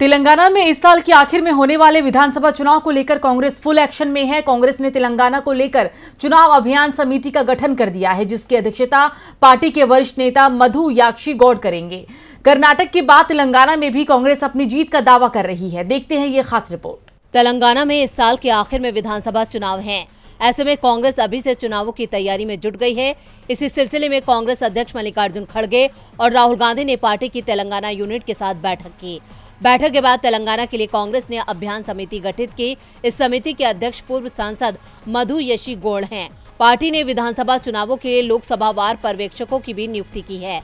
तेलंगाना में इस साल के आखिर में होने वाले विधानसभा चुनाव को लेकर कांग्रेस फुल एक्शन में है कांग्रेस ने तेलंगाना को लेकर चुनाव अभियान समिति का गठन कर दिया है जिसकी अध्यक्षता पार्टी के वरिष्ठ नेता मधु याक्षी गौड करेंगे कर्नाटक के बाद तेलंगाना में भी कांग्रेस अपनी जीत का दावा कर रही है देखते हैं ये खास रिपोर्ट तेलंगाना में इस साल के आखिर में विधानसभा चुनाव है ऐसे में कांग्रेस अभी से चुनावों की तैयारी में जुट गई है इसी सिलसिले में कांग्रेस अध्यक्ष मल्लिकार्जुन खड़गे और राहुल गांधी ने पार्टी की तेलंगाना यूनिट के साथ बैठक की बैठक के बाद तेलंगाना के लिए कांग्रेस ने अभियान समिति गठित की इस समिति के अध्यक्ष पूर्व सांसद मधु यशी गोड़ हैं पार्टी ने विधानसभा चुनावों के लिए वार पर्यवेक्षकों की भी नियुक्ति की है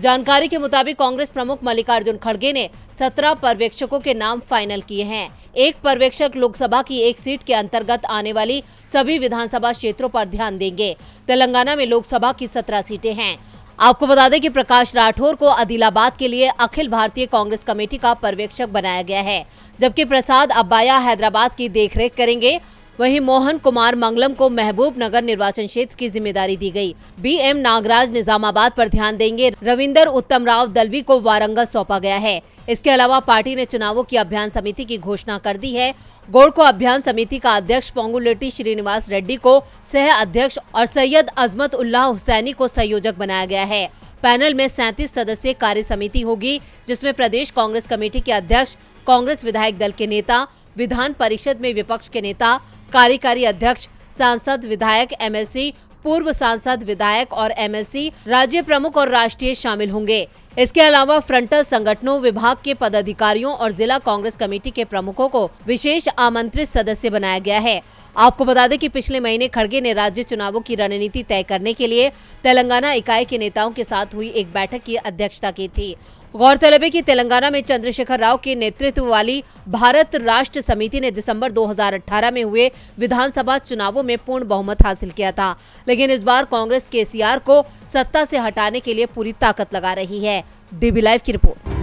जानकारी के मुताबिक कांग्रेस प्रमुख मल्लिकार्जुन खड़गे ने सत्रह पर्यवेक्षकों के नाम फाइनल किए हैं एक पर्यवेक्षक लोकसभा की एक सीट के अंतर्गत आने वाली सभी विधानसभा क्षेत्रों पर ध्यान देंगे तेलंगाना में लोकसभा की सत्रह सीटें हैं आपको बता दें कि प्रकाश राठौर को आदिलाबाद के लिए अखिल भारतीय कांग्रेस कमेटी का पर्यवेक्षक बनाया गया है जबकि प्रसाद अब्बाया हैदराबाद की देखरेख करेंगे वहीं मोहन कुमार मंगलम को महबूब नगर निर्वाचन क्षेत्र की जिम्मेदारी दी गई। बीएम नागराज निजामाबाद पर ध्यान देंगे रविंदर उत्तम राव दलवी को वारंगल सौंपा गया है इसके अलावा पार्टी ने चुनावों की अभियान समिति की घोषणा कर दी है गोड़ को अभियान समिति का अध्यक्ष पोंगुलेटी श्रीनिवास रेड्डी को सह अध्यक्ष और सैयद अजमत उल्लाह हुसैनी को संयोजक बनाया गया है पैनल में सैंतीस सदस्य कार्य समिति होगी जिसमें प्रदेश कांग्रेस कमेटी के अध्यक्ष कांग्रेस विधायक दल के नेता विधान परिषद में विपक्ष के नेता कार्यकारी अध्यक्ष सांसद विधायक एमएलसी पूर्व सांसद विधायक और एमएलसी राज्य प्रमुख और राष्ट्रीय शामिल होंगे इसके अलावा फ्रंटल संगठनों विभाग के पदाधिकारियों और जिला कांग्रेस कमेटी के प्रमुखों को विशेष आमंत्रित सदस्य बनाया गया है आपको बता दें कि पिछले महीने खड़गे ने राज्य चुनावों की रणनीति तय करने के लिए तेलंगाना इकाई के नेताओं के साथ हुई एक बैठक की अध्यक्षता की थी गौरतलब है कि तेलंगाना में चंद्रशेखर राव के नेतृत्व वाली भारत राष्ट्र समिति ने दिसंबर 2018 में हुए विधानसभा चुनावों में पूर्ण बहुमत हासिल किया था लेकिन इस बार कांग्रेस केसीआर को सत्ता से हटाने के लिए पूरी ताकत लगा रही है डीबी लाइव की रिपोर्ट